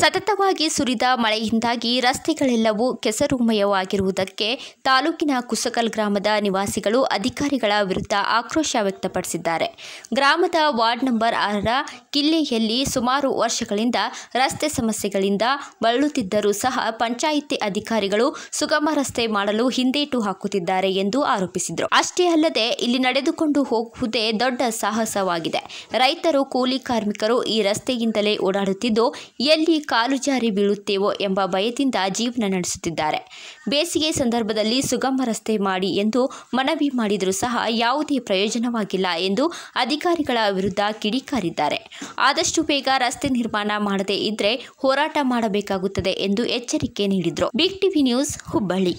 ಸತತವಾಗಿ ಸುರಿದ ಮಳೆಯಿಂದಾಗಿ ರಸ್ತೆಗಳೆಲ್ಲವೂ ಕೆಸರುಮಯವಾಗಿರುವುದಕ್ಕೆ ತಾಲೂಕಿನ ಕುಸಕಲ್ ಗ್ರಾಮದ ನಿವಾಸಿಗಳು ಅಧಿಕಾರಿಗಳ ವಿರುದ್ಧ ಆಕ್ರೋಶ ವ್ಯಕ್ತಪಡಿಸಿದ್ದಾರೆ ಗ್ರಾಮದ ವಾರ್ಡ್ ನಂಬರ್ ಆರರ ಕಿಲ್ಲೆಯಲ್ಲಿ ಸುಮಾರು ವರ್ಷಗಳಿಂದ ರಸ್ತೆ ಸಮಸ್ಯೆಗಳಿಂದ ಬಳಲುತ್ತಿದ್ದರೂ ಸಹ ಪಂಚಾಯಿತಿ ಅಧಿಕಾರಿಗಳು ಸುಗಮ ರಸ್ತೆ ಮಾಡಲು ಹಿಂದೇಟು ಹಾಕುತ್ತಿದ್ದಾರೆ ಎಂದು ಆರೋಪಿಸಿದರು ಅಷ್ಟೇ ಅಲ್ಲದೆ ಇಲ್ಲಿ ನಡೆದುಕೊಂಡು ಹೋಗುವುದೇ ದೊಡ್ಡ ಸಾಹಸವಾಗಿದೆ ರೈತರು ಕೂಲಿ ಕಾರ್ಮಿಕರು ಈ ರಸ್ತೆಯಿಂದಲೇ ಓಡಾಡುತ್ತಿದ್ದು ಎಲ್ಲಿ ಕಾಲು ಜಾರಿ ಬೀಳುತ್ತೇವೋ ಎಂಬ ಭಯದಿಂದ ಜೀವನ ನಡೆಸುತ್ತಿದ್ದಾರೆ ಬೇಸಿಗೆ ಸಂದರ್ಭದಲ್ಲಿ ಸುಗಮ ರಸ್ತೆ ಮಾಡಿ ಎಂದು ಮನವಿ ಮಾಡಿದರೂ ಸಹ ಯಾವುದೇ ಪ್ರಯೋಜನವಾಗಿಲ್ಲ ಎಂದು ಅಧಿಕಾರಿಗಳ ವಿರುದ್ಧ ಕಿಡಿಕಾರಿದ್ದಾರೆ ಆದಷ್ಟು ಬೇಗ ರಸ್ತೆ ನಿರ್ಮಾಣ ಮಾಡದೇ ಇದ್ರೆ ಹೋರಾಟ ಮಾಡಬೇಕಾಗುತ್ತದೆ ಎಂದು ಎಚ್ಚರಿಕೆ ನೀಡಿದರು ಬಿಗ್ ಟಿವಿ ನ್ಯೂಸ್ ಹುಬ್ಬಳ್ಳಿ